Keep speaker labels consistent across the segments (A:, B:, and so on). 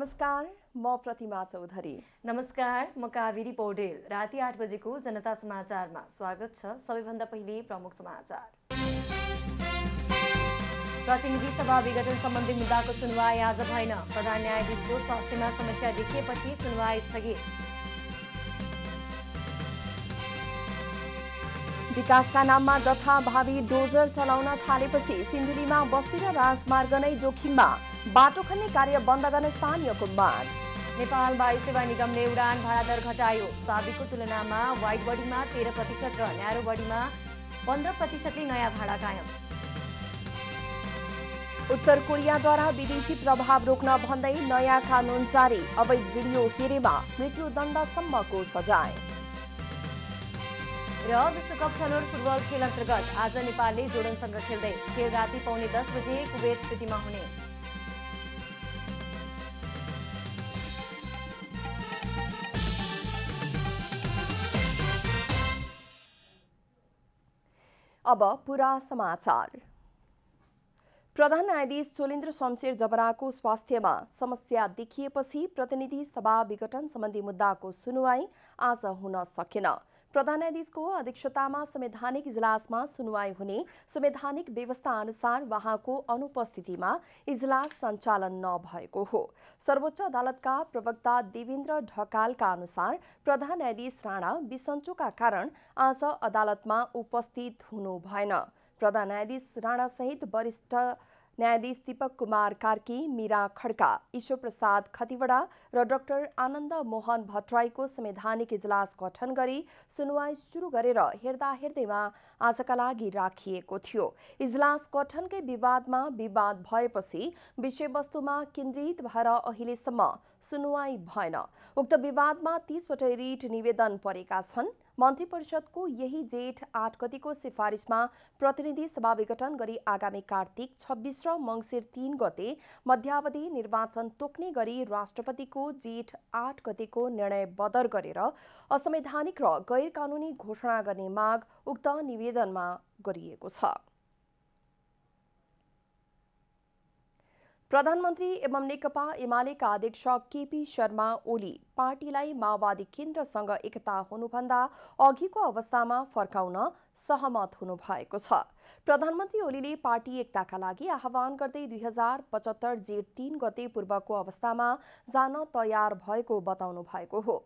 A: नमस्कार म प्रतिमा चौधरी नमस्कार म कावेरी पौडेल राति आठ बजेको जनता समाचारमा स्वागत छ सबैभन्दा पहिले प्रमुख समाचार प्रतिनिधि सभा विघटन सम्बन्धी मुद्दाको सुनवाई आज भएन प्रधान न्यायाधीशको स्वास्थ्यमा समस्या देखिएपछि सुनवाई स्थगित
B: विकासका नाममा जथाभावी डोजर चलाउन थालेपछि सिन्धुलीमा बस्ती र राजमार्ग नै जोखिममा बाटो खन्ने कार्य बन्द गर्ने स्थानीयको माग
A: नेपाल वायु सेवा निगमले उडान भाडा दर घटायो साबिकको तुलनामा वाइड बडीमा तेह्र प्रतिशत र न्यारो बडीमा पन्ध्र प्रतिशतले नयाँ भाडा कायम
B: उत्तर कोरियाद्वारा विदेशी प्रभाव रोक्न भन्दै नयाँ कानून जारी अवैध भिडियो हेरेमा मृत्युदण्डसम्मको सजाय
A: र विश्वकप छनौट फुटबल खेल अन्तर्गत आज नेपालले जोर्डनसँग खेल्दै खेल राति पाउने दस बजे कुवेत सिटीमा हुने
B: अब पुरा समाचार प्रधान न्यायाधीश चोलेन्द्र शमशेर जबराको स्वास्थ्यमा समस्या देखिएपछि प्रतिनिधि सभा विघटन सम्बन्धी मुद्दाको सुनवाई आज हुन सकेन प्रधान न्यायाधीशको अध्यक्षतामा संवैधानिक इजलासमा सुनवाई हुने संवैधानिक व्यवस्था अनुसार उहाँको अनुपस्थितिमा इजलास सञ्चालन नभएको हो सर्वोच्च अदालतका प्रवक्ता देवेन्द्र ढकालका अनुसार प्रधान न्यायाधीश राणा बिसन्चोका कारण आज अदालतमा उपस्थित हुनु भएन प्रधान न्यायाधीश राणासहित वरिष्ठ न्यायाधीश दीपक कुमार कार्की मीरा खड्का ईश्वर प्रसाद खतिवडा र डाक्टर आनन्द मोहन भट्टराईको संवैधानिक इजलास गठन गरी सुनवाई सुरु गरेर हेर्दा हेर्दैमा आजका लागि राखिएको थियो इजलास गठनकै विवादमा विवाद भएपछि विषयवस्तुमा केन्द्रित भएर अहिलेसम्म सुनवाई भएन उक्त विवादमा तीसवटै रिट निवेदन परेका छन् मन्त्रीपरिषदको यही जेठ आठ गतिको सिफारिसमा प्रतिनिधि सभा विघटन गरी आगामी कार्तिक छब्बिस र मङ्सिर तीन गते मध्यावधि निर्वाचन तोक्ने गरी राष्ट्रपतिको जेठ आठ गतिको निर्णय बदर गरेर असंवैधानिक र गैर कानूनी घोषणा गर्ने माग उक्त निवेदनमा गरिएको छ प्रधानमन्त्री एवं नेकपा एमालेका अध्यक्ष केपी शर्मा ओली पार्टीलाई माओवादी केन्द्रसँग एकता हुनुभन्दा अघिको अवस्थामा फर्काउन सहमत हुनुभएको छ प्रधानमन्त्री ओलीले पार्टी एकताका लागि आह्वान गर्दै दुई हजार पचहत्तर जेठ तीन गते पूर्वको अवस्थामा जान तयार भएको बताउनु भएको हो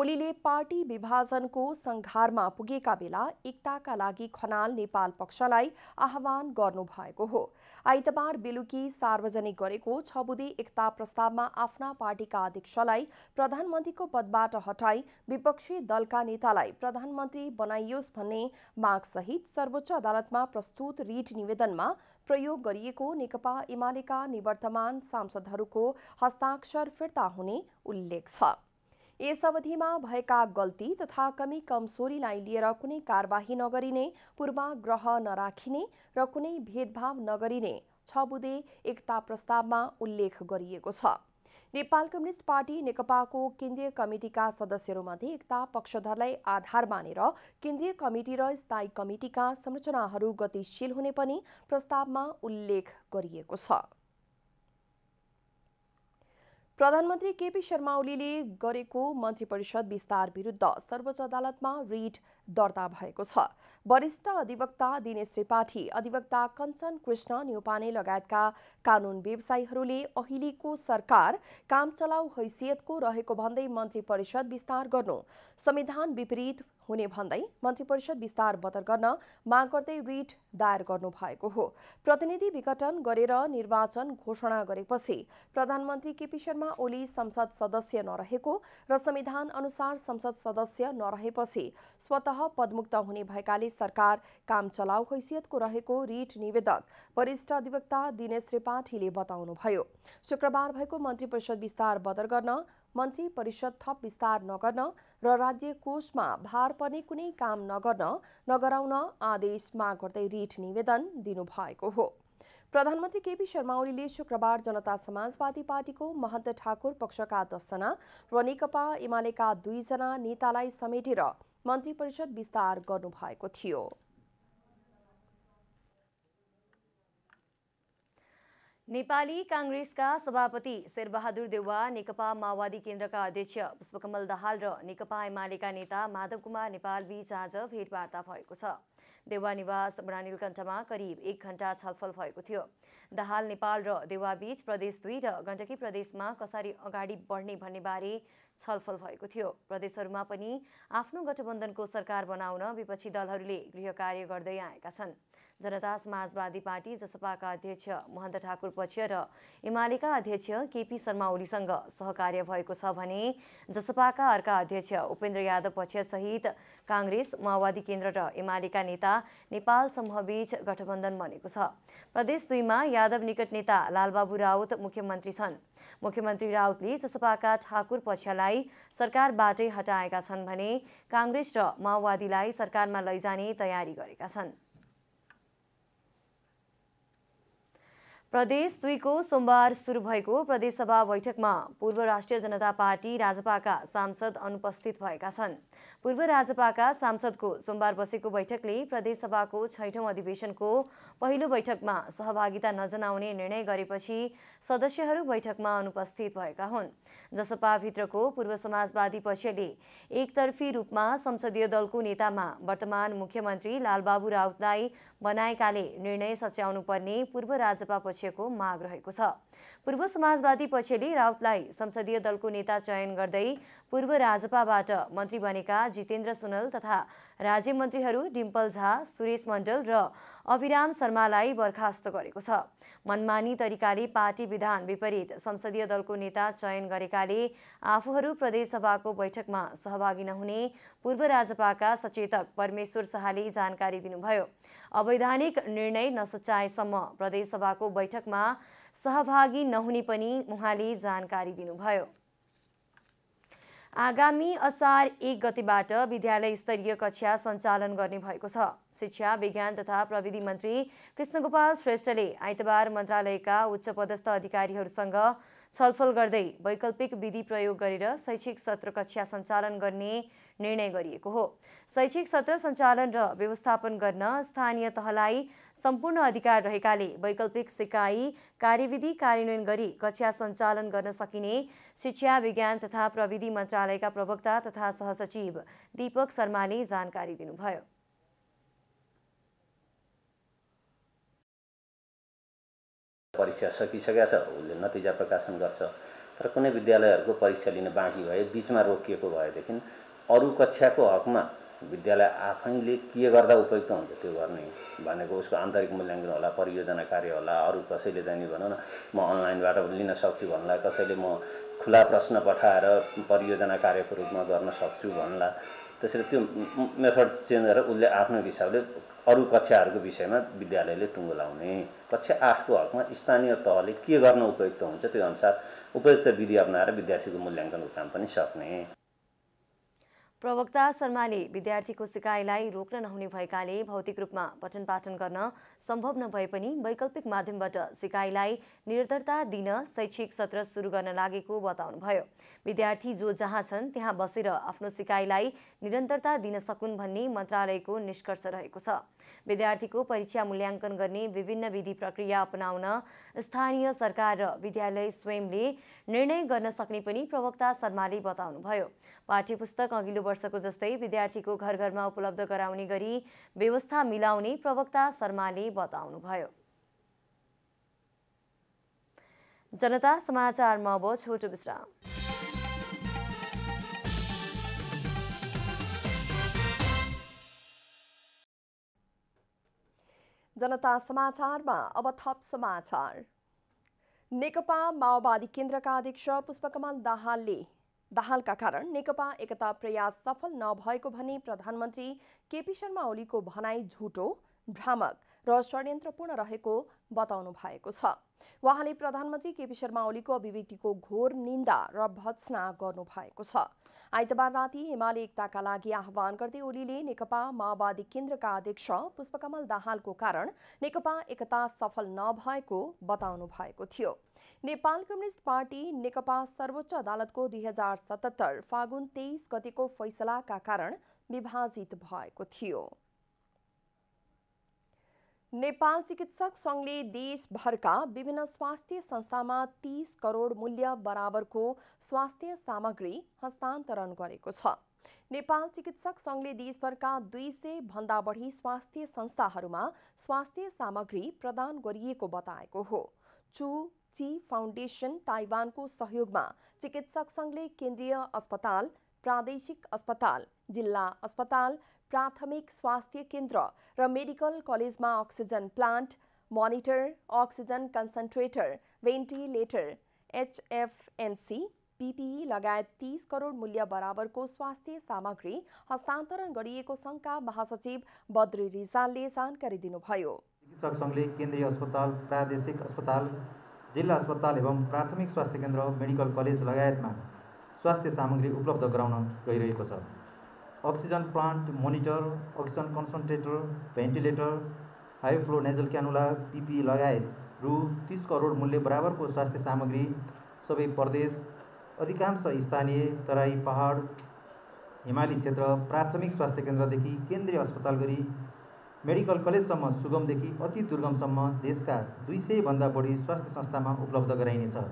B: ओलीले पार्टी विभाजनको संघारमा पुगेका बेला एकताका लागि खनाल नेपाल पक्षलाई आह्वान गर्नुभएको हो आइतबार बेलुकी सार्वजनिक गरेको छ बुधे एकता प्रस्तावमा आफ्ना पार्टीका अध्यक्षलाई प्रधानमन्त्रीको पदबाट हटाई विपक्षी दलका नेतालाई प्रधानमन्त्री बनाइयोस् भन्ने मागसहित सर्वोच्च अदालतमा प्रस्तुत रिट निवेदनमा प्रयोग गरिएको नेकपा एमालेका निवर्तमान सांसदहरूको हस्ताक्षर फिर्ता हुने उल्लेख छ यस अवधिमा भएका गल्ती तथा कमी कमजोरीलाई लिएर कुनै कार्यवाही नगरिने पूर्वाग्रह नराखिने र कुनै भेदभाव नगरिने छ बुधे एकता प्रस्तावमा उल्लेख गरिएको छ नेपाल कम्युनिष्ट पार्टी नेकपाको केन्द्रीय कमिटिका सदस्यहरूमध्ये एकता पक्षधरलाई आधार मानेर केन्द्रीय कमिटी र स्थायी कमिटिका संरचनाहरू गतिशील हुने पनि प्रस्तावमा उल्लेख गरिएको छ प्रधानमन्त्री केपी शर्मा ओलीले गरेको मन्त्री परिषद विस्तार विरुद्ध सर्वोच्च अदालतमा रिट दर्ता भएको छ वरिष्ठ अधिवक्ता दिनेश त्रिपाठी अधिवक्ता कञ्चन कृष्ण न्युपाने लगायतका कानून व्यवसायीहरूले अहिलेको सरकार काम चलाउ हैसियतको रहेको भन्दै मन्त्री परिषद विस्तार गर्नु संविधान विपरीत हुने भन्दै मन्त्री परिषद विस्तार बदल गर्न माग गर्दै रिट दायर गर्नु भएको हो प्रतिनिधि विघटन गरेर निर्वाचन घोषणा गरेपछि प्रधानमन्त्री केपी शर्मा ओली संसद सदस्य नरहेको र संविधान अनुसार संसद सदस्य नरहेपछि स्वत तह पदमुक्त हुने भएकाले सरकार काम चलाउ हैसियतको रहेको रिट निवेदक वरिष्ठ अधिवक्ता दिनेश त्रिपाठीले बताउनुभयो शुक्रबार भएको मन्त्री परिषद विस्तार बदर गर्न मन्त्री परिषद थप विस्तार नगर्न र राज्य कोषमा भार पर्ने कुनै काम नगर्न नगराउन आदेश माग गर्दै रिट निवेदन दिनुभएको हो प्रधानमन्त्री केपी शर्मा ओलीले शुक्रबार जनता समाजवादी पार्टीको महन्त ठाकुर पक्षका दसजना र नेकपा एमालेका दुईजना नेतालाई समेटेर मन्त्री परिषद विस्तार
A: गर्नुभएको थियो नेपाली काङ्ग्रेसका सभापति शेरबहादुर देउवा नेकपा माओवादी केन्द्रका अध्यक्ष पुष्पकमल दाहाल र नेकपा एमालेका नेता माधव कुमार नेपालबीच आज भेटवार्ता भएको छ देवानिवास बडानिलकण्ठमा करिब एक घण्टा छलफल भएको थियो दाहाल नेपाल र देवाबीच प्रदेश दुई र गण्डकी प्रदेशमा कसरी अगाडि बढ्ने भन्नेबारे छलफल भएको थियो प्रदेशहरूमा पनि आफ्नो गठबन्धनको सरकार बनाउन विपक्षी दलहरूले गृह कार्य गर्दै आएका छन् जनता समाजवादी पार्टी जसपाका अध्यक्ष महन्त ठाकुर पक्ष र एमालेका अध्यक्ष केपी शर्मा ओलीसँग सहकार्य भएको छ भने जसपाका अर्का अध्यक्ष उपेन्द्र यादव पक्ष सहित काङ्ग्रेस माओवादी केन्द्र र एमालेका नेता नेपाल समूहबीच गठबन्धन बनेको छ प्रदेश दुईमा यादव निकट नेता लालबाबु राउत मुख्यमन्त्री छन् मुख्यमन्त्री राउतले जसपाका ठाकुर पक्षलाई सरकारबाटै हटाएका छन् भने काङ्ग्रेस र माओवादीलाई सरकारमा लैजाने तयारी गरेका छन् प्रदेश दुईको सोमबार सुरु भएको प्रदेशसभा बैठकमा पूर्व राष्ट्रिय जनता पार्टी राजपाका सांसद अनुपस्थित भएका छन् पूर्व राजपाका सांसदको सोमबार बसेको बैठकले प्रदेशसभाको छैठौँ अधिवेशनको पहिलो बैठकमा सहभागिता नजनाउने निर्णय गरेपछि सदस्यहरू बैठकमा अनुपस्थित भएका हुन् जसपाभित्रको पूर्व समाजवादी पक्षले एकतर्फी रूपमा संसदीय दलको नेतामा वर्तमान मुख्यमन्त्री लालबाबु राउतलाई बनाएकाले निर्णय सच्याउनुपर्ने पूर्व राजपा अध्यक्षको माग रहेको छ पूर्व समाजवादी पक्षले राउतलाई संसदीय दलको नेता चयन गर्दै पूर्व राजपाबाट मन्त्री बनेका जितेन्द्र सुनल तथा राज्य मन्त्रीहरू डिम्पल झा सुरेश मण्डल र अभिराम शर्मालाई बर्खास्त गरेको छ मनमानी तरिकाले पार्टी विधान विपरीत संसदीय दलको नेता चयन गरेकाले आफूहरू प्रदेशसभाको बैठकमा सहभागी नहुने पूर्व राजपाका सचेतक परमेश्वर शाहले जानकारी दिनुभयो अवैधानिक निर्णय नसचाएसम्म प्रदेशसभाको बैठकमा सहभागी नहुने पनि उहाँले जानकारी दिनुभयो आगामी असार एक गतिबाट विद्यालय स्तरीय कक्षा सञ्चालन गर्ने भएको छ शिक्षा विज्ञान तथा प्रविधि मन्त्री कृष्णगोपाल श्रेष्ठले आइतबार मन्त्रालयका उच्च पदस्थ अधिकारीहरूसँग छलफल गर्दै वैकल्पिक विधि प्रयोग गरेर शैक्षिक सत्र कक्षा सञ्चालन गर्ने निर्णय गरिएको हो शैक्षिक सत्र सञ्चालन र व्यवस्थापन गर्न स्थानीय तहलाई सम्पूर्ण अधिकार रहेकाले वैकल्पिक सिकाइ कार्यविधि कार्यान्वयन गरी कक्षा सञ्चालन गर्न सकिने शिक्षा विज्ञान तथा प्रविधि मन्त्रालयका प्रवक्ता तथा सहसचिव दीपक शर्माले जानकारी दिनुभयो
C: परीक्षा सकिसकेका छ उसले नतिजा प्रकाशन गर्छ तर कुनै विद्यालयहरूको परीक्षा लिन बाँकी भए बिचमा रोकिएको भएदेखि अरू कक्षाको हकमा विद्यालय आफैले के गर्दा उपयुक्त हुन्छ त्यो गर्ने भनेको उसको आन्तरिक मूल्याङ्कन होला परियोजना कार्य होला अरू कसैले जाने भनौँ न म अनलाइनबाट लिन सक्छु भन्ला कसैले म खुला प्रश्न पठाएर परियोजना कार्यको रूपमा गर्न सक्छु भन्ला त्यसरी त्यो मेथड चेन्ज गरेर उसले आफ्नो हिसाबले अरू कक्षाहरूको विषयमा विद्यालयले टुङ्गो लाउने कक्षा आठको हकमा स्थानीय तहले के गर्न उपयुक्त हुन्छ त्यो अनुसार उपयुक्त विधि अप्नाएर विद्यार्थीको मूल्याङ्कनको काम पनि सक्ने
A: प्रवक्ता शर्माले विद्यार्थीको सिकाइलाई रोक्न नहुने भएकाले भौतिक रूपमा पठन पाठन गर्न सम्भव नभए पनि वैकल्पिक माध्यमबाट सिकाइलाई निरन्तरता दिन शैक्षिक सत्र सुरु गर्न लागेको बताउनुभयो विद्यार्थी जो जहाँ छन् त्यहाँ बसेर आफ्नो सिकाइलाई निरन्तरता दिन सकुन् भन्ने मन्त्रालयको निष्कर्ष रहेको छ विद्यार्थीको परीक्षा मूल्याङ्कन गर्ने विभिन्न विधि प्रक्रिया अपनाउन स्थानीय सरकार र विद्यालय स्वयंले निर्णय गर्न सक्ने पनि प्रवक्ता शर्माले बताउनुभयो पाठ्य पुस्तक अघिल्लो वर्षको जस्तै विद्यार्थीको घर घरमा उपलब्ध गराउने गरी व्यवस्था मिलाउने प्रवक्ता शर्माले बताउनुभयो जनता समाचारमा अब छोटो विश्राम
B: जनता समाचारमा अब थप समाचार नेकपा माओवादी केन्द्रका अध्यक्ष पुष्पकमल दाहालले दाहालका कारण नेकपा एकता प्रयास सफल नभएको भनी प्रधानमन्त्री केपी शर्मा ओलीको भनाई झुटो भ्रामक र षड्यन्त्रपूर्ण रहेको बताउनु भएको छ उहाँले प्रधानमन्त्री केपी शर्मा ओलीको अभिव्यक्तिको घोर निन्दा र भत्सना गर्नु भएको छ आइतबार राति हिमालय एकताका लागि आह्वान गर्दै ओलीले नेकपा माओवादी केन्द्रका अध्यक्ष पुष्पकमल दाहालको कारण नेकपा एकता सफल नभएको बताउनु भएको थियो नेपाल कम्युनिस्ट पार्टी नेकपा सर्वोच्च अदालतको दुई हजार सतहत्तर फागुन तेइस गतिको फैसलाका कारण विभाजित भएको थियो नेपाल चिकित्सक सङ्घले देशभरका विभिन्न स्वास्थ्य संस्थामा तिस करोड मूल्य बराबरको स्वास्थ्य सामग्री हस्तान्तरण गरेको छ नेपाल चिकित्सक सङ्घले देशभरका दुई सय भन्दा बढी स्वास्थ्य संस्थाहरूमा स्वास्थ्य सामग्री प्रदान गरिएको बताएको हो चु ची फाउन्डेसन ताइवानको सहयोगमा चिकित्सक सङ्घले केन्द्रीय अस्पताल प्रादेशिक अस्पताल जिल्ला अस्पताल प्राथमिक स्वास्थ्य केन्द्र र मेडिकल कलेजमा oxygen plant monitor oxygen concentrator ventilator HFNC PPE लगायत तीस करोड मूल्य बराबरको स्वास्थ्य सामग्री हस्तान्तरण गरिएको सङ्घका महासचिव बद्री रिजालले जानकारी दिनुभयो
D: चिकित्सक सङ्घले केन्द्रीय अस्पताल प्रादेशिक अस्पताल जिल्ला अस्पताल एवं प्राथमिक स्वास्थ्य केन्द्र मेडिकल कलेज लगायतमा स्वास्थ्य सामग्री उपलब्ध गराउन गइरहेको छ oxygen plant monitor oxygen concentrator ventilator high flow nasal cannula PPE लगायत रु तिस करोड मूल्य बराबरको स्वास्थ्य सामग्री सबै प्रदेश अधिकांश स्थानीय तराई पहाड हिमाली क्षेत्र प्राथमिक स्वास्थ्य केन्द्रदेखि केन्द्रीय अस्पताल गरी मेडिकल कलेजसम्म सुगमदेखि अति दुर्गमसम्म देशका दुई सयभन्दा बढी स्वास्थ्य संस्थामा उपलब्ध गराइनेछ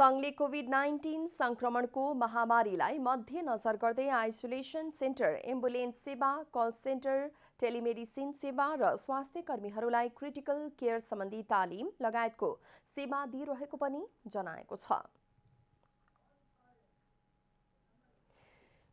B: सङ्घले कोभिड नाइन्टिन सङ्क्रमणको महामारीलाई मध्यनजर गर्दै आइसोलेसन सेन्टर एम्बुलेन्स सेवा कल सेन्टर टेलिमेडिसिन सेवा र स्वास्थ्य कर्मीहरूलाई क्रिटिकल केयर सम्बन्धी तालिम लगायतको सेवा दिइरहेको पनि जनाएको छ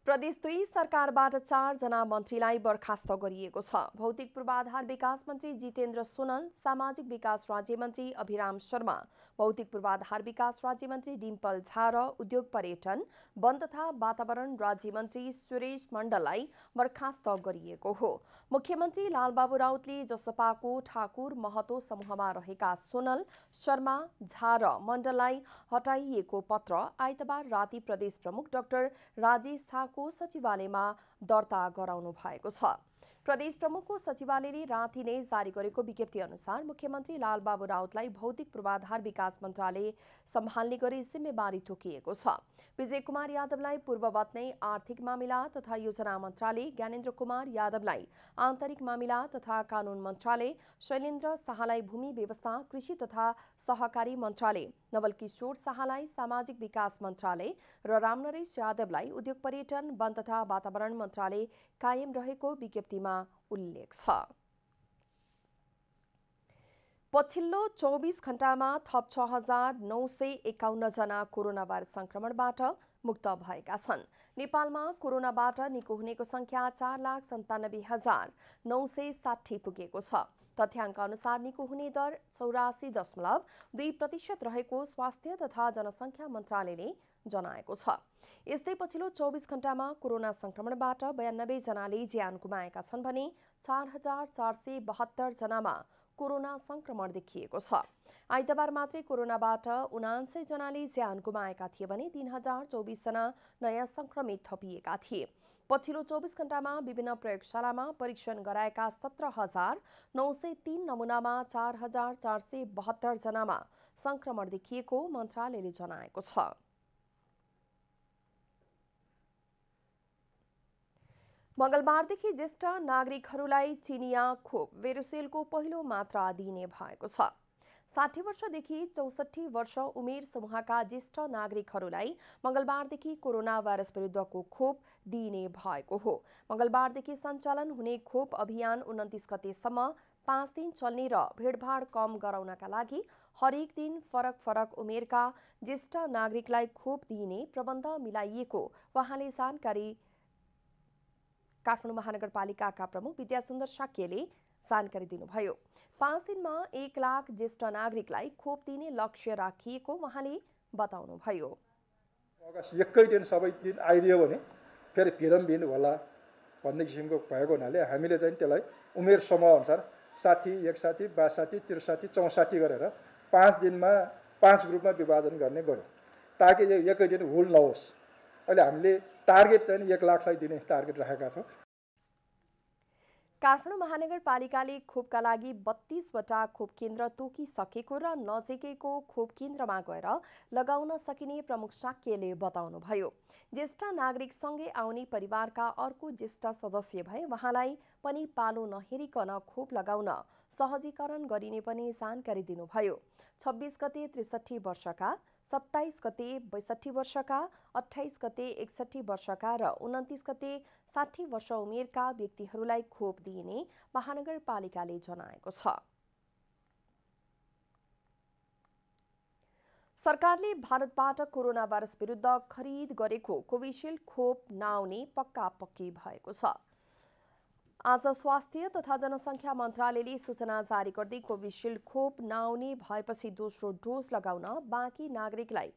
B: प्रदेश दुई सरकारबाट चारजना मन्त्रीलाई बर्खास्त गरिएको छ भौतिक पूर्वाधार विकास मन्त्री जितेन्द्र सोनल सामाजिक विकास राज्य मन्त्री अभिराम शर्मा भौतिक पूर्वाधार विकास राज्य मन्त्री डिम्पल झा र उद्योग पर्यटन वन तथा वातावरण राज्य मन्त्री सुरेश मण्डललाई बर्खास्त गरिएको हो मुख्यमन्त्री लालबाबु राउतले जसपाको ठाकुर महतो समूहमा रहेका सोनल शर्मा झा र मण्डललाई हटाइएको पत्र आइतबार राति प्रदेश प्रमुख डाक्टर राजेश को सचिवालयमा दर्ता गराउनु भएको छ प्रदेश प्रमुखको सचिवालयले राति नै जारी गरेको विज्ञप्ति अनुसार मुख्यमन्त्री लालबाबु राउतलाई भौतिक पूर्वाधार विकास मन्त्रालय सम्हाल्ने गरी जिम्मेवारी थोकिएको छ विजय कुमार यादवलाई पूर्ववत नै आर्थिक मामिला तथा योजना मन्त्रालय ज्ञानेन्द्र कुमार यादवलाई आन्तरिक मामिला तथा कानून मन्त्रालय शैलेन्द्र शाहलाई भूमि व्यवस्था कृषि तथा सहकारी मन्त्रालय नवलकिशोर शाहलाई सामाजिक विकास मन्त्रालय र रामनरेश यादवलाई उद्योग पर्यटन वन तथा वातावरण मन्त्रालय कायम रहेको विज्ञप्तिमा उल्लेख छ पछिल्लो चौबिस घण्टामा थप छ हजार नौ सय एकाउन्नजना कोरोना भाइरस सङ्क्रमणबाट मुक्त भएका छन् नेपालमा कोरोनाबाट निको हुनेको सङ्ख्या चार लाख सन्तानब्बे हजार नौ सय साठी पुगेको छ तथ्याङ्क अनुसार निको हुने दर चौरासी दशमलव दुई प्रतिशत रहेको स्वास्थ्य तथा जनसङ्ख्या मन्त्रालयले जनाएको छ यस्तै पछिल्लो चौबिस घण्टामा कोरोना संक्रमणबाट बयानब्बे जनाले ज्यान गुमाएका छन् भने चार हजार चार सय बहत्तर जनामा कोरोना संक्रमण देखिएको छ आइतबार मात्रै कोरोनाबाट उनान्सय जनाले ज्यान गुमाएका थिए भने तीन हजार चौबिसजना नयाँ संक्रमित थपिएका थिए पछिल्लो चौबिस घण्टामा विभिन्न प्रयोगशालामा परीक्षण गराएका सत्र हजार नौ सय तीन नमुनामा चार हजार चार सय जनामा संक्रमण देखिएको मन्त्रालयले जनाएको छ मंगलबारदेखि ज्येष्ठ नागरिकहरूलाई चिनिया खोप बेरुसेलको पहिलो मात्रा दिइने भएको छ साठी वर्षदेखि चौसठी वर्ष उमेर समूहका ज्येष्ठ नागरिकहरूलाई मङ्गलबारदेखि कोरोना भाइरस विरुद्धको खोप दिइने भएको हो मङ्गलबारदेखि सञ्चालन हुने खोप अभियान उन्तिस गतेसम्म पाँच दिन चल्ने र भिडभाड कम गराउनका लागि हरेक दिन फरक फरक उमेरका ज्येष्ठ नागरिकलाई खोप दिइने प्रबन्ध मिलाइएको उहाँले जानकारी काठमाडौँ महानगरपालिकाका प्रमुख विद्यासुन्दर साक्यले जानकारी दिनुभयो पाँच दिनमा एक लाख ज्येष्ठ नागरिकलाई खोप दिने लक्ष्य राखिएको उहाँले बताउनुभयो
C: अगस्त एकै दिन सबै दिन आइदियो भने फेरि फिरमबिन होला भन्ने किसिमको भएको हुनाले हामीले चाहिँ त्यसलाई उमेर समूह समूहअनुसार साठी एकसाठी बासाठी त्रिसाठी चौसाठी गरेर पाँच दिनमा पाँच ग्रुपमा विभाजन गर्ने गऱ्यौँ ताकि यो एकै दिन हुल नहोस् अहिले हामीले टार्गेट चाहिँ एक लाखलाई दिने टार्गेट राखेका छौँ
B: काठमाडौँ महानगरपालिकाले खोपका लागि बत्तीसवटा खोप केन्द्र तोकिसकेको र नजिकैको खोप केन्द्रमा गएर लगाउन सकिने प्रमुख साक्यले बताउनुभयो ज्येष्ठ नागरिकसँगै आउने परिवारका अर्को ज्येष्ठ सदस्य भए उहाँलाई पनि पालो नहेरिकन खोप लगाउन सहजीकरण गरिने पनि जानकारी दिनुभयो छब्बिस गते त्रिसठी वर्षका सत्ताइस गते बैसठी वर्षका अठाइस गते एकसठी वर्षका र उन्तिस गते साठी वर्ष उमेरका व्यक्तिहरूलाई खोप दिइने महानगरपालिकाले जनाएको छ सरकारले भारतबाट कोरोना भाइरस विरुद्ध खरिद गरेको कोभिसिल्ड खोप नआउने पक्का पक्की भएको छ आज स्वास्थ्य तथा जनसङ्ख्या मन्त्रालयले सूचना जारी गर्दै कोभिसिल्ड खोप नआउने भएपछि दोस्रो डोज लगाउन बाँकी नागरिकलाई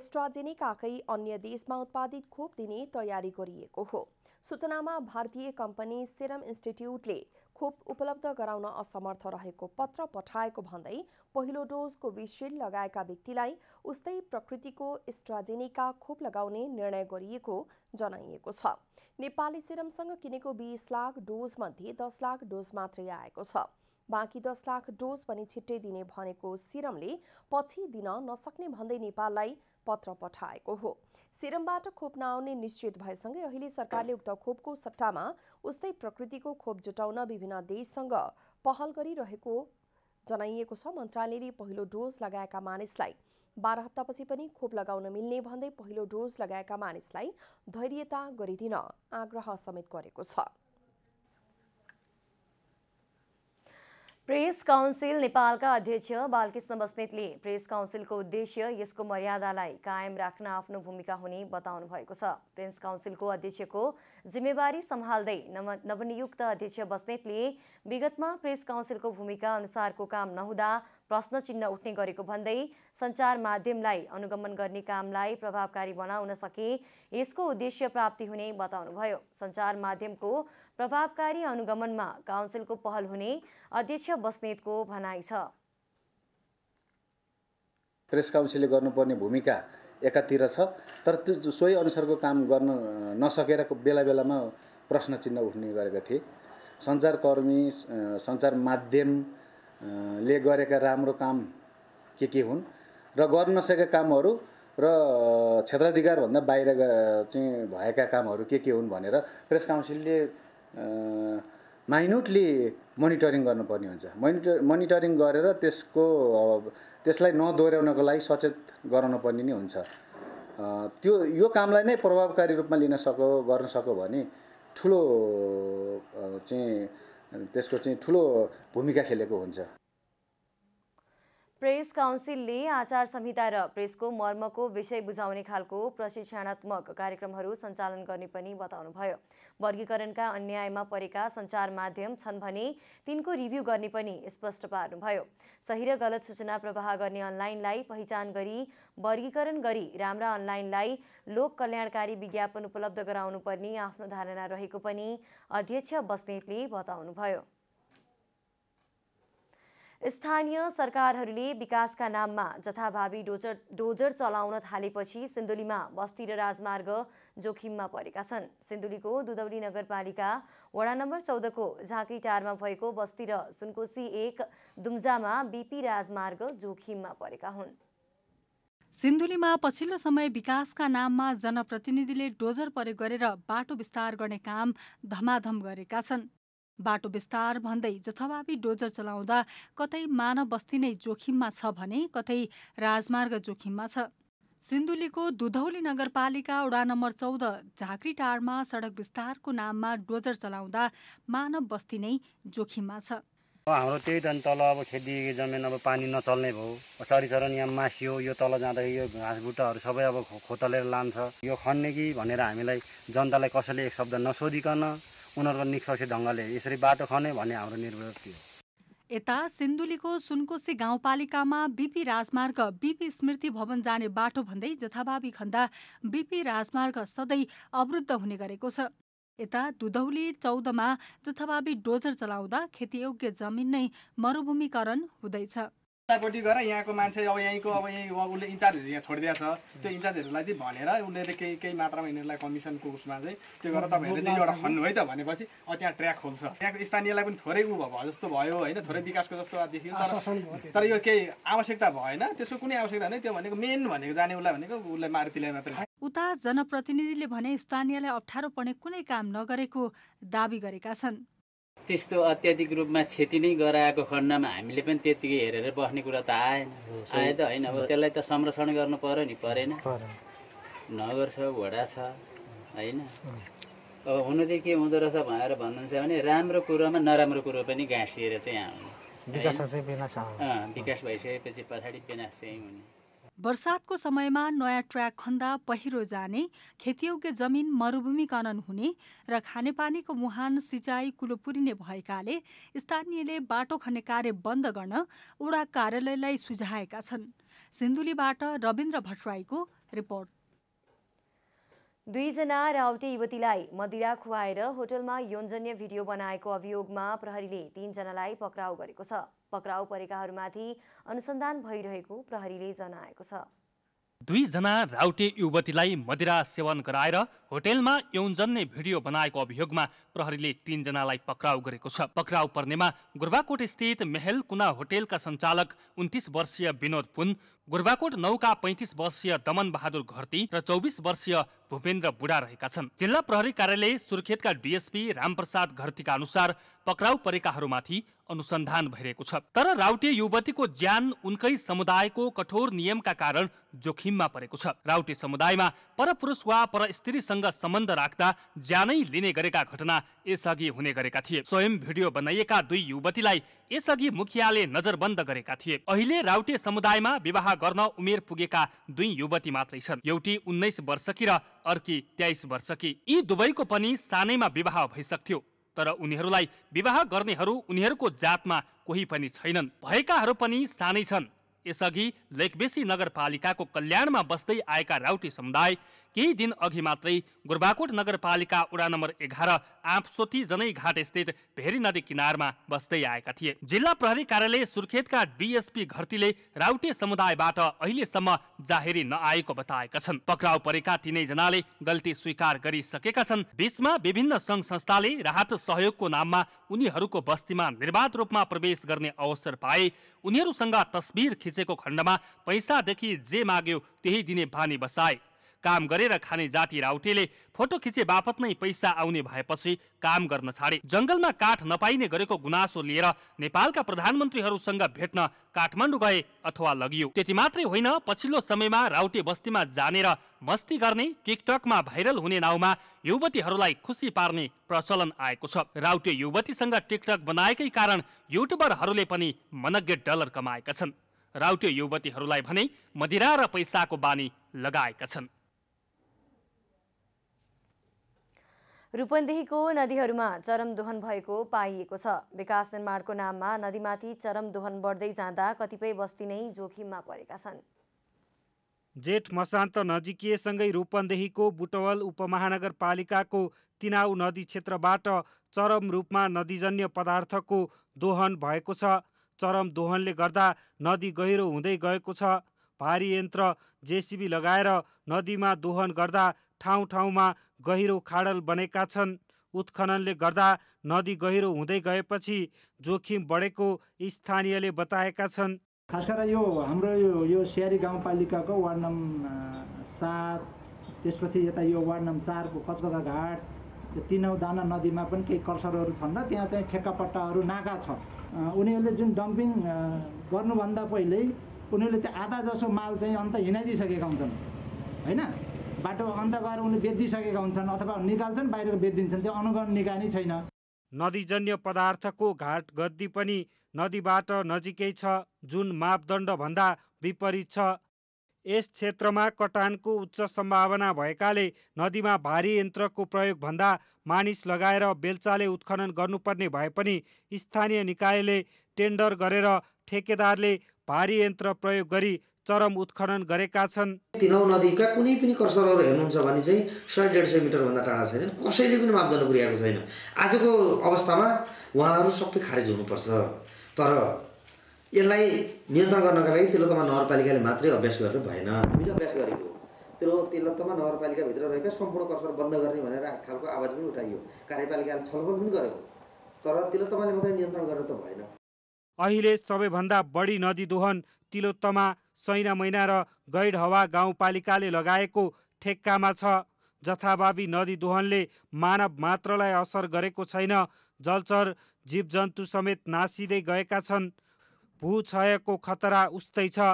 B: एस्ट्राजेनिकाकै अन्य देशमा उत्पादित खोप दिने तयारी गरिएको हो सूचनामा भारतीय कम्पनी सेरम इन्स्टिट्युटले खोप उपलब्ध गराउन असमर्थ रहेको पत्र पठाएको भन्दै पहिलो डोज कोभिसिल्ड लगाएका व्यक्तिलाई उस्तै प्रकृतिको स्ट्राजेनिका खोप लगाउने निर्णय गरिएको जनाइएको छ नेपाली सेरमसँग किनेको बिस लाख डोजमध्ये दस लाख डोज मात्रै आएको छ बाँकी दस लाख डोज पनि छिट्टै दिने भनेको सिरमले पछि दिन नसक्ने भन्दै नेपाललाई पत्र पठाएको हो सिरमबाट खोप नआउने निश्चित भएसँगै अहिले सरकारले उक्त खोपको सट्टामा उस्तै प्रकृतिको खोप जुटाउन विभिन्न देशसँग पहल गरिरहेको जनाइएको छ मन्त्रालयले पहिलो डोज लगाएका मानिसलाई बाह्र हप्तापछि पनि खोप लगाउन मिल्ने भन्दै पहिलो डोज लगाएका मानिसलाई धैर्यता गरिदिन आग्रह समेत गरेको छ
A: प्रेस काउन्सिल नेपालका अध्यक्ष बालकृष्ण बस्नेतले प्रेस काउन्सिलको उद्देश्य यसको मर्यादालाई कायम राख्न आफ्नो भूमिका हुने बताउनु भएको छ प्रेस काउन्सिलको अध्यक्षको जिम्मेवारी सम्हाल्दै नव नवनियुक्त अध्यक्ष बस्नेतले विगतमा प्रेस काउन्सिलको भूमिका अनुसारको काम नहुँदा प्रश्न चिन्ह उठ्ने गरेको भन्दै सञ्चार माध्यमलाई अनुगमन गर्ने कामलाई प्रभावकारी बनाउन सके यसको उद्देश्य प्राप्ति हुने बताउनुभयो सञ्चार माध्यमको प्रभावकारी अनुगमनमा काउन्सिलको पहल हुने अध्यक्ष बस्नेतको भनाइ छ
D: प्रेस काउन्सिलले गर्नुपर्ने भूमिका एकातिर छ तर त्यो सोही अनुसारको काम गर्न नसकेर बेला बेलामा प्रश्न चिन्ह उठ्ने गरेका थिए सञ्चारकर्मी सञ्चार माध्यमले गरेका राम्रो काम के के हुन् र गर्न नसकेका कामहरू र क्षेत्राधिकारभन्दा बाहिर चाहिँ भएका कामहरू के के हुन् भनेर प्रेस काउन्सिलले माइन्युटली मोनिटरिङ गर्नुपर्ने हुन्छ मोनिटर मोनिटरिङ गरेर त्यसको त्यसलाई नदोहोऱ्याउनको लागि सचेत गराउनु पर्ने नै हुन्छ त्यो यो कामलाई नै प्रभावकारी रूपमा लिन सको गर्न सक्यो भने ठुलो चाहिँ त्यसको चाहिँ ठुलो भूमिका खेलेको हुन्छ
A: प्रेस काउन्सिलले आचार संहिता र प्रेसको मर्मको विषय बुझाउने खालको प्रशिक्षणात्मक कार्यक्रमहरू सञ्चालन गर्ने पनि बताउनुभयो वर्गीकरणका अन्यायमा परेका सञ्चार माध्यम छन् भने तिनको रिभ्यू गर्ने पनि स्पष्ट पार्नुभयो सही र गलत सूचना प्रवाह गर्ने अनलाइनलाई पहिचान गरी वर्गीकरण गरी राम्रा अनलाइनलाई लोक कल्याणकारी विज्ञापन उपलब्ध गराउनुपर्ने आफ्नो धारणा रहेको पनि अध्यक्ष बस्नेतले बताउनुभयो स्थानीय सरकारहरूले विकासका नाममा जथाभावी डोजर डोजर चलाउन थालेपछि सिन्धुलीमा बस्ती र राजमार्ग जोखिममा परेका छन् सिन्धुलीको दुधौली नगरपालिका वडा नम्बर चौधको झाँक्रीटारमा भएको बस्ती र सुनकोसी एक दुम्जामा बिपी राजमार्ग जोखिममा परेका हुन्
E: सिन्धुलीमा पछिल्लो समय विकासका नाममा जनप्रतिनिधिले डोजर प्रयोग गरेर बाटो विस्तार गर्ने काम धमाधम गरेका छन् बाटो विस्तार भन्दै जथाभावी डोजर चलाउँदा कतै मानव बस्ती नै जोखिममा छ भने कतै राजमार्ग जोखिममा छ सिन्धुलीको दुधौली नगरपालिका वडा नम्बर चौध टारमा सडक विस्तारको नाममा डोजर चलाउँदा मानव बस्ती नै जोखिममा छ
D: हाम्रो त्यही त तल अब खेती जमिन अब पानी नचल्ने भयो सरिसरन यहाँ मासियो यो तल जाँदाखेरि यो घाँसबुट्टाहरू सबै अब खोतलेर लान्छ यो खन्ने कि भनेर हामीलाई जनतालाई कसैले एक शब्द नसोधिकन उनीहरूको निष्पक्ष ढङ्गले यसरी बाटो खने भन्ने हाम्रो निर्भर थियो
E: यता सिन्धुलीको सुनकोसी गाउँपालिकामा बिपी राजमार्ग बिपी स्मृति भवन जाने बाटो भन्दै जथाभावी खन्दा बिपी राजमार्ग सधैँ अवरुद्ध हुने गरेको छ यता दुधौली चौधमा जथाभावी डोजर चलाउँदा खेतीयोग्य जमिन नै मरुभूमिकरण हुँदैछ
C: यतापट्टि गएर यहाँको मान्छे अब यहीँको अब यहीँ उसले इन्चार्जहरू यहाँ छोडिदिएको छ त्यो इन्चार्जहरूलाई चाहिँ भनेर उसले केही केही मात्रामा यिनीहरूलाई कमिसनको उसमा चाहिँ त्यो गरेर तपाईँहरूले चाहिँ एउटा खन्नु है त भनेपछि अब त्यहाँ ट्र्याक खोल्छ त्यहाँको स्थानीयलाई पनि थोरै उ भयो जस्तो भयो होइन थोरै विकासको जस्तो देखियो तर तर यो केही आवश्यकता भएन त्यसको कुनै आवश्यकता होइन त्यो भनेको मेन भनेको जाने उसलाई भनेको उसलाई मारुतिलाई मात्रै
E: उता जनप्रतिनिधिले भने स्थानीयलाई अप्ठ्यारो पर्ने कुनै काम नगरेको दावी गरेका छन्
D: त्यस्तो अत्याधिक रूपमा क्षति नै गराएको खण्डमा हामीले पनि त्यतिकै हेरेर बस्ने कुरा त आएन आए त होइन अब त्यसलाई त संरक्षण गर्नु पर्यो नि परेन नगर छ घोडा छ होइन अब हुनु चाहिँ के हुँदो रहेछ भनेर
E: भन्नुहुन्छ भने राम्रो कुरोमा नराम्रो कुरो पनि गाँसिएर चाहिँ आउने
D: विकास
C: भइसकेपछि पछाडि विनाश चाहिँ हुने
E: वर्षातको समयमा नयाँ ट्र्याक खन्दा पहिरो जाने खेतीयोग्य जमिन मरूभूमिकरण हुने र खानेपानीको मुहान सिँचाइ कुलोपुरिने भएकाले स्थानीयले बाटो खन्ने कार्य बन्द गर्न उडा कार्यालयलाई सुझाएका छन् सिन्धुलीबाट रविन्द्र भट्टराईको रिपोर्ट
A: दुईजना राउटे युवतीलाई मदिरा खुवाएर होटलमा यौनजन्य भिडियो बनाएको अभियोगमा प्रहरीले तीनजनालाई पक्राउ गरेको छ पक्राउ परेकाहरूमाथि अनुसन्धान भइरहेको प्रहरीले जनाएको छ
C: दुईजना राउटे युवतीलाई मदिरा सेवन गराएर होटेलमा यौनजन्य भिडियो बनाएको अभियोगमा प्रहरीले तीनजनालाई पक्राउ गरेको छ पक्राउ पर्नेमा गुर्बाकोट स्थित मेहेल कुना होटेलका सञ्चालक उन्तिस वर्षीय विनोद पुन गोर्बाकोट नौका पैँतिस वर्षीय दमन बहादुर घरती र चौबिस वर्षीय भूपेन्द्र बुढा रहेका छन् जिल्ला प्रहरी कार्यालय सुर्खेतका डिएसपी रामप्रसाद घरतीका अनुसार पक्राउ परेकाहरूमाथि अनुसन्धान भइरहेको छ तर राउटे युवतीको ज्यान उनकै समुदायको कठोर नियमका कारण जोखिममा परेको छ राउटे समुदायमा परपुरुष वा पर परस्त्रीसँग सम्बन्ध राख्दा ज्यानै लिने गरेका घटना यसअघि हुने गरेका थिए स्वयं भिडियो बनाइएका दुई युवतीलाई यसअघि मुखियाले नजरबन्द गरेका थिए अहिले राउटे समुदायमा विवाह गर्न उमेर पुगेका दुई युवती मात्रै छन् एउटी उन्नाइस वर्षकी र अर्की तेइस वर्षकी यी दुवैको पनि सानैमा विवाह भइसक्थ्यो तर उनीहरूलाई विवाह गर्नेहरू उनीहरूको जातमा कोही पनि छैनन् भएकाहरू पनि सानै छन् यसअघि लेखबेसी नगरपालिकाको कल्याणमा बस्दै आएका राउटी समुदाय केही दिन अघि मात्रै गोर्बाकोट नगरपालिका उडा नम्बर एघार आँपसोती स्थित भेरी नदी किनारमा बस्दै आएका थिए जिल्ला प्रहरी कार्यालय सुर्खेतका डिएसपी घरतीले राउटे समुदायबाट अहिलेसम्म जाहेरी नआएको बताएका छन् पक्राउ परेका तिनैजनाले गल्ती स्वीकार गरिसकेका छन् बीचमा विभिन्न सङ्घ संस्थाले राहत सहयोगको नाममा उनीहरूको बस्तीमा निर्वाध रूपमा प्रवेश गर्ने अवसर पाए उनीहरूसँग तस्बिर खिचेको खण्डमा पैसादेखि जे माग्यो त्यही दिने बानी बसाए काम गरेर खाने जाति राउटेले फोटो खिचे बापत नै पैसा आउने भएपछि काम गर्न छाडे जङ्गलमा काठ नपाइने गरेको गुनासो लिएर नेपालका प्रधानमन्त्रीहरूसँग भेट्न काठमाडौँ गए अथवा लगियो त्यति मात्रै होइन पछिल्लो समयमा राउटे बस्तीमा जानेर मस्ती गर्ने टिकटकमा भाइरल हुने नाउँमा युवतीहरूलाई खुसी पार्ने प्रचलन आएको छ राउटे युवतीसँग टिकटक बनाएकै कारण युट्युबरहरूले पनि मनज्ञ डलर कमाएका छन् राउटे युवतीहरूलाई भने मदिरा र पैसाको बानी लगाएका छन्
A: रूपन्देहीको नदीहरूमा चरम दोहन भएको पाइएको छ विकास निर्माणको नाममा नदीमाथि चरम दोहन बढ्दै जाँदा कतिपय बस्ती नै जोखिममा परेका छन्
D: जेठ मसान्त नजिकिएसँगै रूपन्देहीको बुटवल उपमहानगरपालिकाको तिनाउ नदी क्षेत्रबाट चरम रूपमा नदीजन्य पदार्थको दोहन भएको छ चरम दोहनले गर्दा नदी गहिरो हुँदै गएको छ भारी यन्त्र जेसिबी लगाएर नदीमा दोहन गर्दा ठाउँ ठाउँमा गहिरो खाडल बनेका छन् उत्खननले गर्दा नदी गहिरो हुँदै गएपछि जोखिम बढेको स्थानीयले बताएका छन् खास गरेर यो हाम्रो यो यो सियारी गाउँपालिकाको वार्ड नम्बर सात त्यसपछि यता यो वार्ड नम्बर चारको कचकदा घाट त्यो तिनौ दाना नदीमा पनि केही कर्सरहरू छन् र त्यहाँ चाहिँ ठेक्कापट्टाहरू नाका छ उनीहरूले जुन डम्पिङ गर्नुभन्दा पहिल्यै उनीहरूले त्यो आधा जसो माल चाहिँ अन्त हिँडाइदिइसकेका हुन्छन् होइन बाटो अन्त उनले बेचिदिइसकेका हुन्छन् अथवा निकाल्छन् बाहिरको बेचिदिन्छन् त्यो अनुगमन निकाय नै छैन नदीजन्य पदार्थको घाट गद्दी पनि नदीबाट नजिकै छ जुन मापदण्डभन्दा विपरीत छ यस क्षेत्रमा कटानको उच्च सम्भावना भएकाले नदीमा भारी यन्त्रको प्रयोगभन्दा मानिस लगाएर बेलचाले उत्खनन गर्नुपर्ने भए पनि स्थानीय निकायले टेन्डर गरेर ठेकेदारले भारी यन्त्र प्रयोग गरी चरम उत्खनन गरेका छन् तिनौ नदीका कुनै पनि कर्सरहरू हेर्नुहुन्छ भने चाहिँ सय डेढ सय मिटरभन्दा टाढा छैनन् कसैले पनि मापदण्ड पुर्याएको छैन आजको अवस्थामा उहाँहरू सबै खारेज हुनुपर्छ तर यसलाई नियन्त्रण गर्नका लागि तिलोतमा नगरपालिकाले मात्रै अभ्यास गरेर भएन हामीले अभ्यास गरेको तिलो तिलोतमा नगरपालिकाभित्र रहेका सम्पूर्ण कर्सर बन्द गर्ने भनेर खालको आवाज पनि उठाइयो कार्यपालिकाले छलफल पनि गरेको तर तिलोत्तमाले मात्रै नियन्त्रण गरेर त भएन अहिले सबैभन्दा बढी नदी दोहन तिलोत्तमा सैना मैना र गैडहवा हवा गाउँपालिकाले लगाएको ठेक्कामा छ जथाभावी नदी दोहनले मानव मात्रलाई असर गरेको छैन जलचर जीवजन्तु समेत नासिँदै गएका छन् क्षयको खतरा उस्तै छ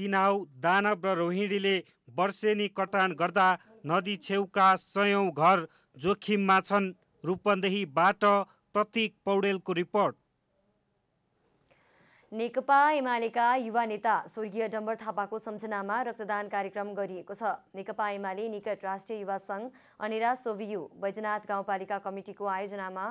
D: तिनाउ दानव र रोहिणीले वर्षेनी कटान गर्दा नदी छेउका सयौँ घर जोखिममा छन् रूपन्देहीबाट प्रतीक पौडेलको रिपोर्ट
A: नेकपा एमालेका युवा नेता स्वर्गीय डम्बर थापाको सम्झनामा रक्तदान कार्यक्रम गरिएको छ नेकपा एमाले निकट राष्ट्रिय युवा सङ्घ अनेरा सोभियु बैजनाथ गाउँपालिका कमिटीको आयोजनामा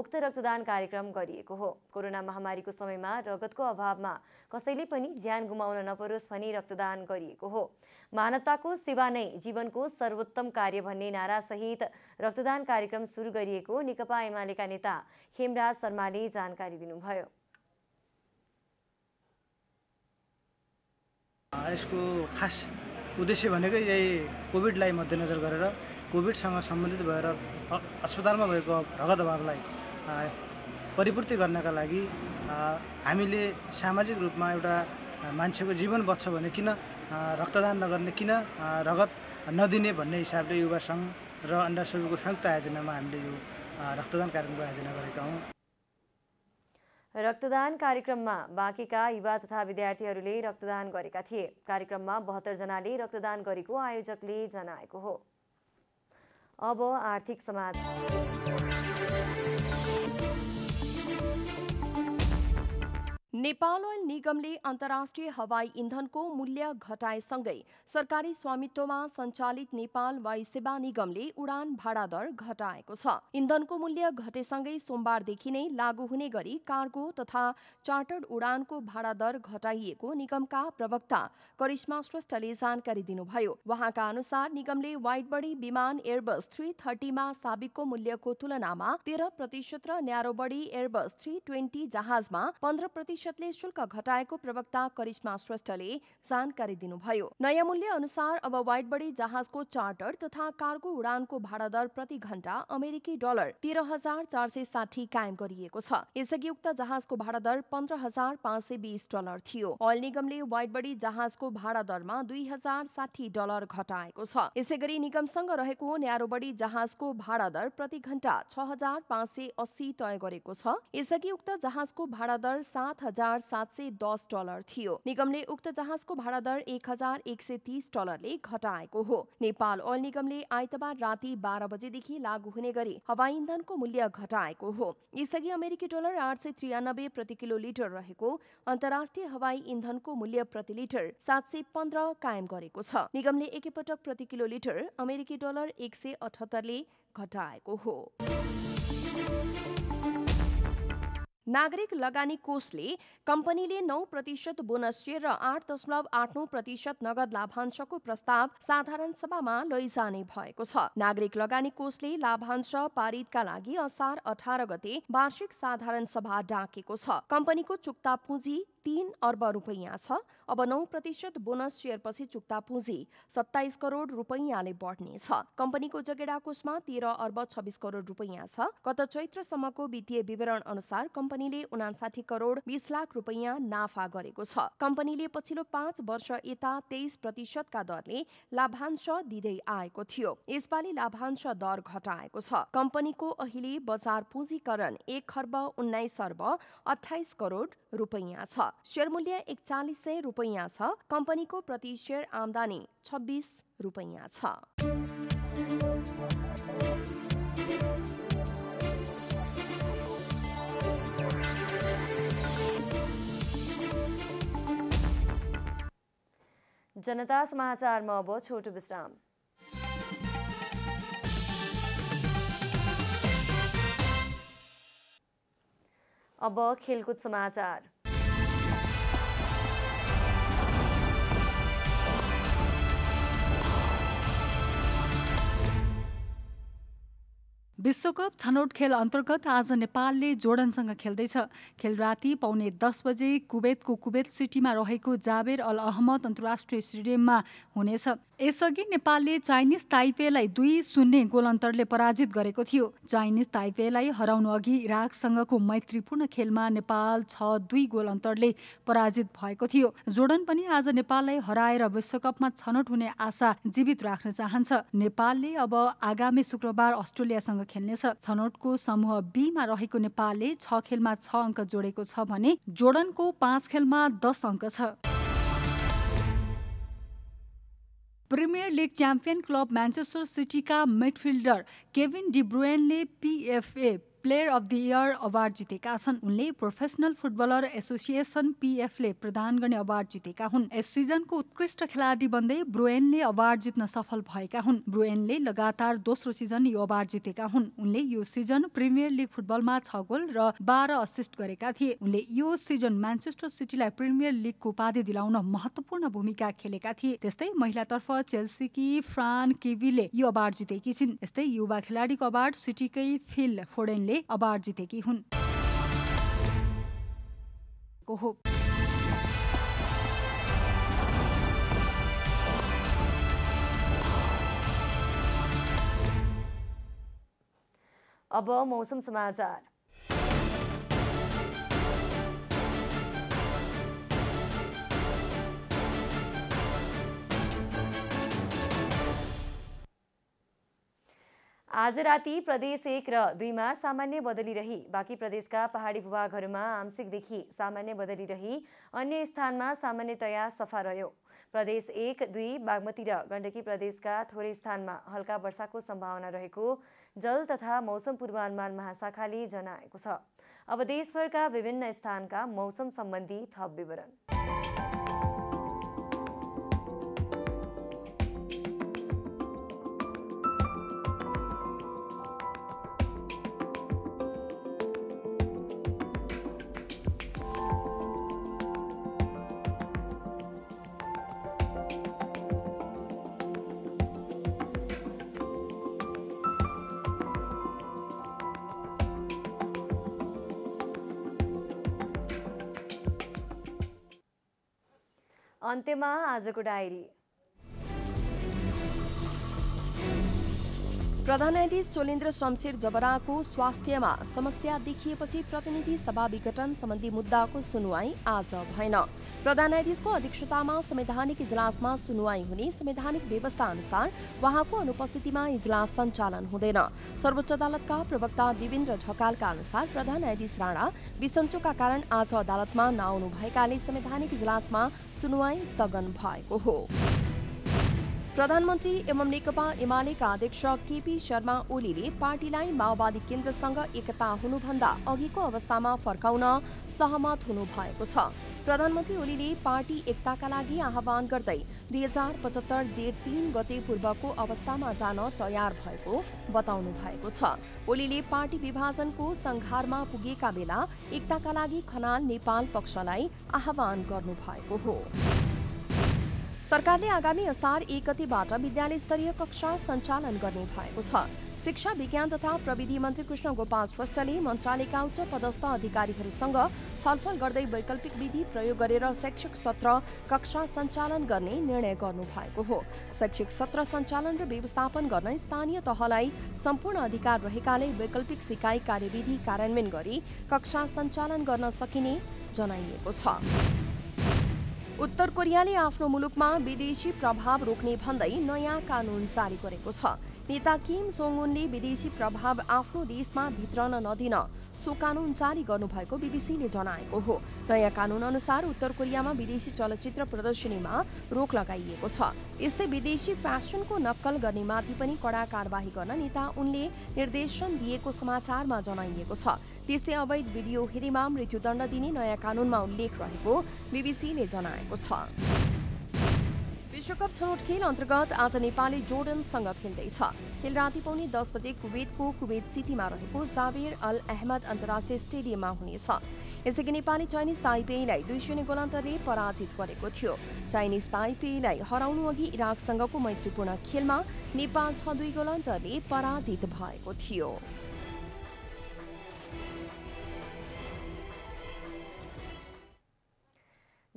A: उक्त रक्तदान कार्यक्रम गरिएको हो कोरोना महामारीको समयमा रगतको अभावमा कसैले पनि ज्यान गुमाउन नपरोस् भनी रक्तदान गरिएको हो मानवताको सेवा नै जीवनको सर्वोत्तम कार्य भन्ने नारासहित रक्तदान कार्यक्रम सुरु गरिएको नेकपा एमालेका नेता खेमराज शर्माले जानकारी दिनुभयो
D: यसको खास उद्देश्य भनेकै यही कोभिडलाई मध्यनजर गरेर कोभिडसँग सम्बन्धित भएर अस्पतालमा भएको रगत अभावलाई परिपूर्ति गर्नका लागि हामीले सामाजिक रूपमा एउटा मान्छेको जीवन बच्छ भने किन रक्तदान नगर्ने किन रगत नदिने भन्ने हिसाबले युवा सङ्घ र अन्डा सबैको संयुक्त आयोजनामा हामीले यो रक्तदान कार्यक्रमको आयोजना गरेका हौँ
A: रक्तदान कार्यक्रममा बाँकेका युवा तथा विद्यार्थीहरूले रक्तदान गरेका थिए कार्यक्रममा जनाले रक्तदान गरेको आयोजकले जनाएको हो अब आर्थिक समाचार
B: नेपाल ओयल निगमले अन्तर्राष्ट्रिय हवाई इन्धनको मूल्य घटाएसँगै सरकारी स्वामित्वमा सञ्चालित नेपाल वायु सेवा निगमले उडान भाडा दर घटाएको छ इन्धनको मूल्य घटेसँगै सोमबारदेखि नै लागू हुने गरी कार्गो तथा चार्टर्ड उडानको भाडा दर घटाइएको निगमका प्रवक्ता करिश्मा श्रेष्ठले जानकारी दिनुभयो वहाँका अनुसार निगमले वाइट बडी विमान एयरबस थ्री थर्टीमा साबिकको मूल्यको तुलनामा तेह्र प्रतिशत र narrow body airbus three twenty जहाजमा पन्ध्र प्रतिशत परिषदले शुल्क घटाएको प्रवक्ता करिश्मा श्रेष्ठले जानकारी दिनुभयो नयाँ मूल्य अनुसार अब बडी जहाजको चार्टर तथा कार्गो उडानको भाडा दर प्रति घण्टा अमेरिकी डलर तेह्र हजार चार सय साठी कायम गरिएको छ यसअघि उक्त जहाजको भाडादर पन्ध्र हजार पाँच सय बिस डलर थियो ओयल निगमले बडी जहाजको भाडा दरमा दुई हजार साठी डलर घटाएको छ यसै गरी निगमसँग रहेको न्यारो बडी जहाजको भाडा दर प्रति घण्टा छ हजार पाँच सय अस्सी तय गरेको छ यसअघि उक्त जहाजको दर सात हजार हजार सात सय दस डलर थियो निगमले उक्त जहाजको दर एक हजार एक सय तीस डलरले घटाएको हो नेपाल ओइल निगमले आइतबार राति बाह्र बजेदेखि लागू हुने गरी हवाई इन्धनको मूल्य घटाएको हो यसअघि अमेरिकी डलर आठ सय त्रियानब्बे प्रति किलो लिटर रहेको अन्तर्राष्ट्रिय हवाई इन्धनको मूल्य प्रति लिटर सात सय पन्ध्र कायम गरेको छ निगमले एकैपटक प्रति किलो लिटर अमेरिकी डलर एक सय अठहत्तरले घटाएको हो नागरिक लगानी कोषले कम्पनीले नौ प्रतिशत बोनस सेयर र आठ दशमलव आठ नौ प्रतिशत नगद लाभांशको प्रस्ताव साधारण सभामा लैजाने भएको छ नागरिक लगानी कोषले लाभांश पारितका लागि असार अठार गते वार्षिक साधारण सभा डाकेको छ कम्पनीको चुक्ता पुँजी तीन अर्ब रुपैयाँ छ अब नौ प्रतिशत बोनस सेयरपछि चुक्ता पुँजी सत्ताइस करोड रुपैयाँले बढ्नेछ कम्पनीको जगेडा कोषमा तेह्र अर्ब छब्बिस करोड रुपैयाँ छ गत चैत्रसम्मको वित्तीय विवरण अनुसार कम्पनीले उनासाठी करोड बिस लाख रुपैयाँ नाफा गरेको छ कम्पनीले पछिल्लो पाँच वर्ष यता तेइस प्रतिशतका दरले लाभांश दिँदै आएको थियो यसपालि लाभांश दर घटाएको छ कम्पनीको अहिले बजार पुँजीकरण एक खर्ब उन्नाइस अर्ब अठाइस करोड रुपैयाँ छ सेयर मूल्य एकचालिस सय रुपैयाँ छ कम्पनीको प्रति सेयर आमदानी छब्बिस रुपैयाँ छ
A: जनता समाचारमा अब छोटो विश्राम अब खेलकुद समाचार
E: विश्वकप छनौट खेल अन्तर्गत आज नेपालले जोर्डनसँग खेल्दैछ खेल राति पाउने दस बजे कुवेतको कुवेत सिटीमा रहेको जाबेर अल अहमद अन्तर्राष्ट्रिय स्टेडियममा हुनेछ यसअघि नेपालले चाइनिज ताइपेलाई दुई शून्य गोलन्तरले पराजित गरेको थियो चाइनिज ताइपेलाई हराउनु अघि इराकसँगको मैत्रीपूर्ण खेलमा नेपाल छ दुई गोलन्तरले पराजित भएको थियो जोर्डन पनि आज नेपाललाई हराएर विश्वकपमा छनौट हुने आशा जीवित राख्न चाहन्छ नेपालले अब आगामी शुक्रबार अस्ट्रेलियासँग खेल्नेछ छनौटको समूह बीमा रहेको नेपालले छ खेलमा छ अङ्क जोडेको छ भने जोर्डनको पाँच खेलमा दस अङ्क छ premier league champion club Manchester City का मिडफील्डर केविन डिब्रुएन ने PFA player of the year award जितेका छन् उनले प्रोफेसनल फुटबलर एसोसिएसन पिएफले प्रदान गर्ने अवार्ड जितेका हुन् यस सिजनको उत्कृष्ट खेलाडी बन्दै ब्रुएनले अवार्ड जित्न सफल भएका हुन् ब्रुएनले लगातार दोस्रो सिजन यो अवार्ड जितेका हुन् उनले यो सिजन प्रिमियर लिग फुटबलमा छ गोल र बाह्र असिस्ट गरेका थिए उनले यो सिजन म्यान्चेस्टर सिटीलाई प्रिमियर लिगको उपाधि दिलाउन महत्वपूर्ण भूमिका खेलेका थिए त्यस्तै महिलातर्फ चेल्सीकी फ्रान किवीले यो अवार्ड जितेकी छिन् यस्तै युवा खेलाडीको अवार्ड सिटीकै फिल फोडेनले मैले अवार्ड जितेकी हुन् हो
A: अब मौसम समाचार आज राति प्रदेश एक र दुईमा सामान्य बदली रही बाँकी प्रदेशका पहाडी भूभागहरूमा आंशिकदेखि सामान्य बदली रही अन्य स्थानमा सामान्यतया सफा रह्यो प्रदेश एक दुई बागमती र गण्डकी प्रदेशका थोरै स्थानमा हल्का वर्षाको सम्भावना रहेको जल तथा मौसम पूर्वानुमान महाशाखाले जनाएको छ अब देशभरका विभिन्न स्थानका मौसम सम्बन्धी थप विवरण अन्त्यमा आजको डायरी
B: प्रधान न्यायाधीश चोलेन्द्र शमशेर जबराको स्वास्थ्यमा समस्या देखिएपछि प्रतिनिधि सभा विघटन सम्बन्धी मुद्दाको सुनवाई आज भएन प्रधान न्यायाधीशको अध्यक्षतामा संवैधानिक इजलासमा सुनवाई हुने संवैधानिक व्यवस्था अनुसार उहाँको अनुपस्थितिमा इजलास सञ्चालन हुँदैन सर्वोच्च अदालतका प्रवक्ता दिवेन्द्र ढकालका अनुसार प्रधान न्यायाधीश राणा बिसन्चोका कारण आज अदालतमा नआउनु भएकाले संवैधानिक इजलासमा सुनवाई स्थगन भएको हो प्रधानमन्त्री एवं नेकपा एमालेका अध्यक्ष केपी शर्मा ओलीले पार्टीलाई माओवादी केन्द्रसँग एकता हुनुभन्दा अघिको अवस्थामा फर्काउन सहमत हुनु भएको छ प्रधानमन्त्री ओलीले पार्टी एकताका लागि आह्वान गर्दै दुई हजार पचहत्तर जेठ तीन गते पूर्वको अवस्थामा जान तयार भएको बताउनु भएको छ ओलीले पार्टी विभाजनको संघारमा पुगेका बेला एकताका लागि खनाल नेपाल पक्षलाई आह्वान गर्नु भएको हो सरकारले आगामी असार एक गतिबाट विद्यालय स्तरीय कक्षा सञ्चालन गर्ने भएको छ शिक्षा विज्ञान तथा प्रविधि मन्त्री कृष्ण गोपाल श्रेष्ठले मन्त्रालयका उच्च पदस्थ अधिकारीहरूसँग छलफल गर्दै वैकल्पिक विधि प्रयोग गरेर शैक्षिक सत्र कक्षा सञ्चालन गर्ने निर्णय गर्नु भएको हो शैक्षिक सत्र सञ्चालन र व्यवस्थापन गर्न स्थानीय तहलाई सम्पूर्ण अधिकार रहेकाले वैकल्पिक सिकाइ कार्यविधि कार्यान्वयन गरी कक्षा सञ्चालन गर्न सकिने जनाइएको छ उत्तर कोरियाले आफ्नो मुलुकमा विदेशी प्रभाव रोक्ने भन्दै नयाँ कानून जारी गरेको छ नेता किम सोङ उनले विदेशी प्रभाव आफ्नो देशमा भित्रन नदिन सो कानुन जारी गर्नुभएको बिबिसीले जनाएको हो नयाँ कानुन अनुसार उत्तर कोरियामा विदेशी चलचित्र प्रदर्शनीमा रोक लगाइएको छ यस्तै विदेशी फ्यासनको नक्कल गर्नेमाथि पनि कडा कारवाही गर्न नेता उनले निर्देशन दिएको समाचारमा जनाइएको छ त्यस्तै अवैध भिडियो हेरेमा मृत्युदण्ड दिने नयाँ कानुनमा उल्लेख रहेको बिबिसीले जनाएको छ विश्वकप छनौट खेल अन्तर्गत आज नेपाली जोर्डनसँग खेल्दैछ खेल राति पाउने दस बजे कुवेतको कुवेत सिटीमा रहेको जावेर अल अहमद अन्तर्राष्ट्रिय स्टेडियममा हुनेछ यसअघि नेपाली चाइनिज ताइपेईलाई दुई शून्य गोलान्तरले पराजित गरेको थियो चाइनिज ताइपेईलाई हराउनु अघि इराकसँगको मैत्रीपूर्ण खेलमा नेपाल छ दुई गोलान्तरले पराजित भएको थियो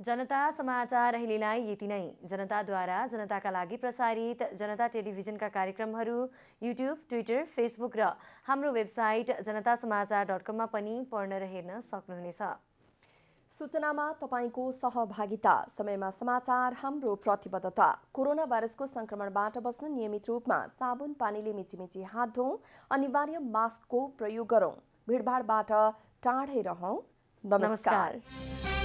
A: जनता समाचार अहिलेलाई यति नै जनताद्वारा जनताका लागि प्रसारित जनता टेलिभिजनका कार्यक्रमहरू युट्युब ट्विटर फेसबुक र हाम्रो वेबसाइट जनता समाचार डट कममा पनि पढ्न र हेर्न सक्नुहुनेछ सूचनामा
B: तपाईँको सहभागिता समयमा समाचार हाम्रो प्रतिबद्धता कोरोना भाइरसको संक्रमणबाट बस्न नियमित रूपमा साबुन पानीले मिचिमिची हात धोउँ अनिवार्य मास्कको प्रयोग गरौँ भिडभाडबाट टाढै रहौँ
A: नमस्कार,
B: नमस्कार।